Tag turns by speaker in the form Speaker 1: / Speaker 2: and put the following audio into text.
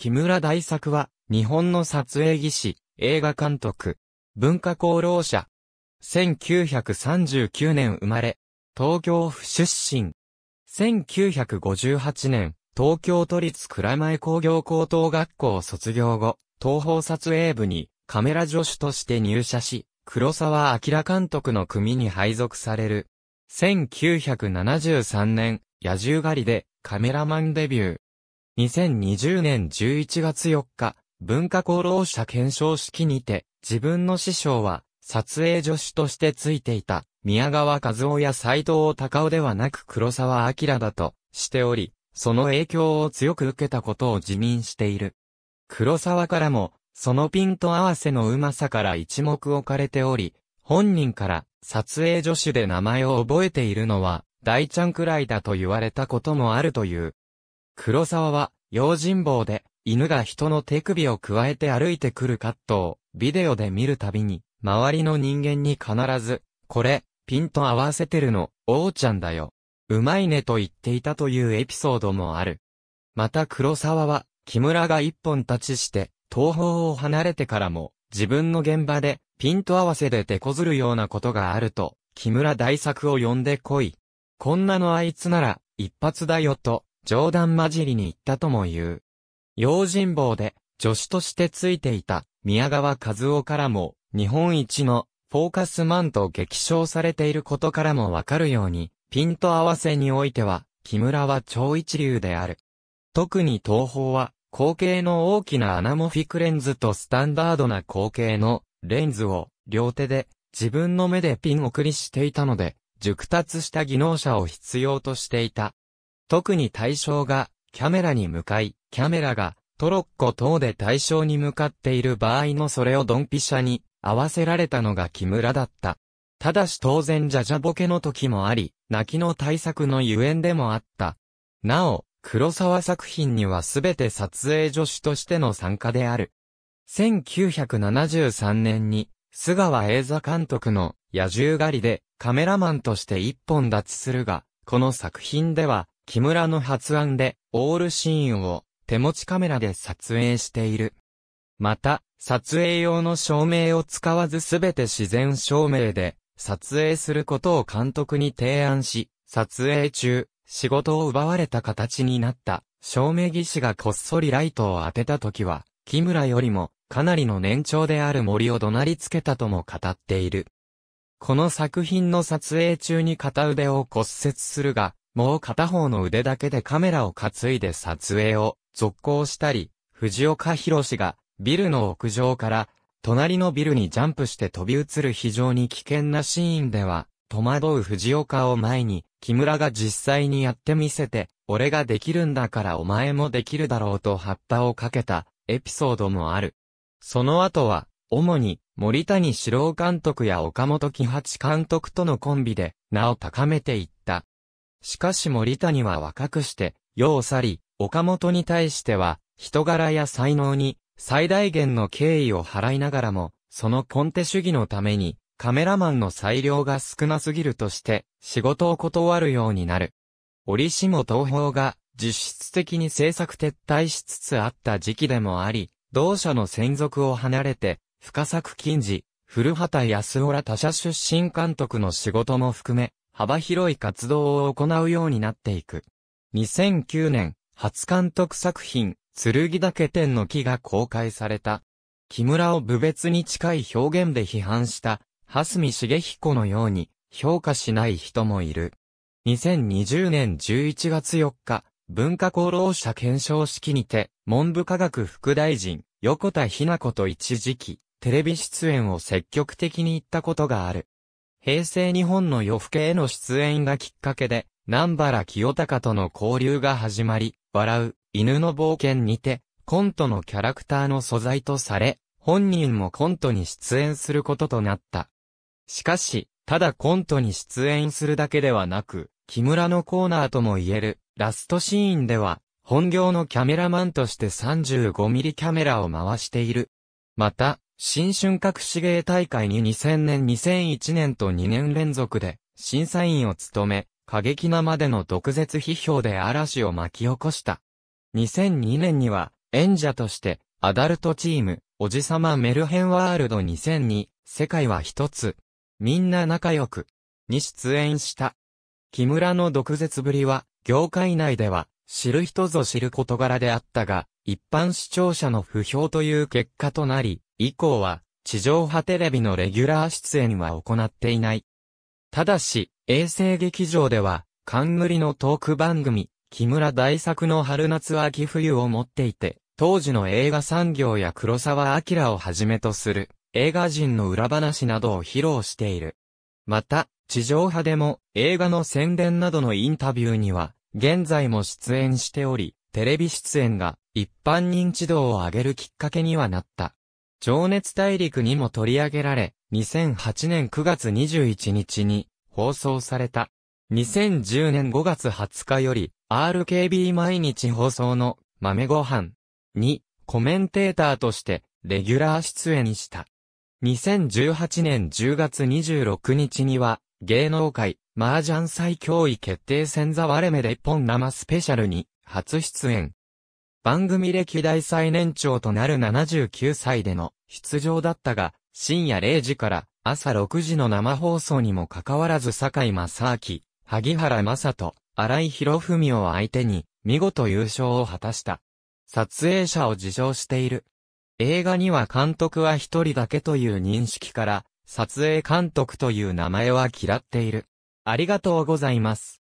Speaker 1: 木村大作は、日本の撮影技師、映画監督、文化功労者。1939年生まれ、東京府出身。1958年、東京都立倉前工業高等学校を卒業後、東方撮影部にカメラ助手として入社し、黒沢明監督の組に配属される。1973年、野獣狩りでカメラマンデビュー。2020年11月4日、文化功労者検証式にて、自分の師匠は、撮影助手としてついていた、宮川和夫や斎藤隆夫ではなく黒沢明だとしており、その影響を強く受けたことを自認している。黒沢からも、そのピント合わせのうまさから一目置かれており、本人から撮影助手で名前を覚えているのは、大ちゃんくらいだと言われたこともあるという。黒沢は、用心棒で、犬が人の手首をくわえて歩いてくるカットを、ビデオで見るたびに、周りの人間に必ず、これ、ピント合わせてるの、おちゃんだよ。うまいねと言っていたというエピソードもある。また黒沢は、木村が一本立ちして、東方を離れてからも、自分の現場で、ピント合わせで手こずるようなことがあると、木村大作を呼んでこい。こんなのあいつなら、一発だよと、冗談交じりに言ったとも言う。用心棒で、助手としてついていた、宮川和夫からも、日本一の、フォーカスマンと激賞されていることからもわかるように、ピント合わせにおいては、木村は超一流である。特に東宝は、後継の大きなアナモフィクレンズとスタンダードな後景のレンズを両手で自分の目でピン送りしていたので、熟達した技能者を必要としていた。特に対象がキャメラに向かい、キャメラがトロッコ等で対象に向かっている場合のそれをドンピシャに合わせられたのが木村だった。ただし当然じゃじゃボケの時もあり、泣きの対策のゆえんでもあった。なお、黒沢作品にはすべて撮影助手としての参加である。1973年に、菅川映座監督の野獣狩りでカメラマンとして一本立ちするが、この作品では木村の発案で、オールシーンを手持ちカメラで撮影している。また、撮影用の照明を使わずすべて自然照明で撮影することを監督に提案し、撮影中、仕事を奪われた形になった照明技師がこっそりライトを当てた時は、木村よりもかなりの年長である森を怒鳴りつけたとも語っている。この作品の撮影中に片腕を骨折するが、もう片方の腕だけでカメラを担いで撮影を続行したり、藤岡博がビルの屋上から隣のビルにジャンプして飛び移る非常に危険なシーンでは、戸惑う藤岡を前に、木村が実際にやってみせて、俺ができるんだからお前もできるだろうと葉っぱをかけたエピソードもある。その後は、主に森谷史郎監督や岡本喜八監督とのコンビで名を高めていった。しかし森谷は若くして、世を去り、岡本に対しては、人柄や才能に、最大限の敬意を払いながらも、そのコンテ主義のために、カメラマンの裁量が少なすぎるとして、仕事を断るようになる。折しも東宝が、実質的に制作撤退しつつあった時期でもあり、同社の専属を離れて、深作金次、古畑康夫ら他社出身監督の仕事も含め、幅広い活動を行うようになっていく。2009年、初監督作品、剣岳天の木が公開された。木村を部別に近い表現で批判した、蓮見茂彦のように、評価しない人もいる。2020年11月4日、文化功労者検証式にて、文部科学副大臣、横田ひな子と一時期、テレビ出演を積極的に行ったことがある。平成日本の夜更けへの出演がきっかけで、南原清隆との交流が始まり、笑う、犬の冒険にて、コントのキャラクターの素材とされ、本人もコントに出演することとなった。しかし、ただコントに出演するだけではなく、木村のコーナーとも言える、ラストシーンでは、本業のキャメラマンとして 35mm キャメラを回している。また、新春各市芸大会に2000年2001年と2年連続で審査員を務め、過激なまでの毒舌批評で嵐を巻き起こした。2002年には演者としてアダルトチーム、おじさまメルヘンワールド2002、世界は一つ。みんな仲良く。に出演した。木村の毒舌ぶりは、業界内では、知る人ぞ知る事柄であったが、一般視聴者の不評という結果となり、以降は、地上波テレビのレギュラー出演は行っていない。ただし、衛星劇場では、冠のトーク番組、木村大作の春夏秋冬を持っていて、当時の映画産業や黒沢明をはじめとする、映画人の裏話などを披露している。また、地上波でも映画の宣伝などのインタビューには、現在も出演しており、テレビ出演が一般認知度を上げるきっかけにはなった。情熱大陸にも取り上げられ、2008年9月21日に放送された。2010年5月20日より RKB 毎日放送の豆ご飯にコメンテーターとしてレギュラー出演した。2018年10月26日には芸能界麻雀最強位決定戦ザワレメで一本生スペシャルに初出演。番組歴代最年長となる79歳での出場だったが、深夜0時から朝6時の生放送にもかかわらず坂井正明、萩原正人、荒井博文を相手に、見事優勝を果たした。撮影者を自称している。映画には監督は一人だけという認識から、撮影監督という名前は嫌っている。ありがとうございます。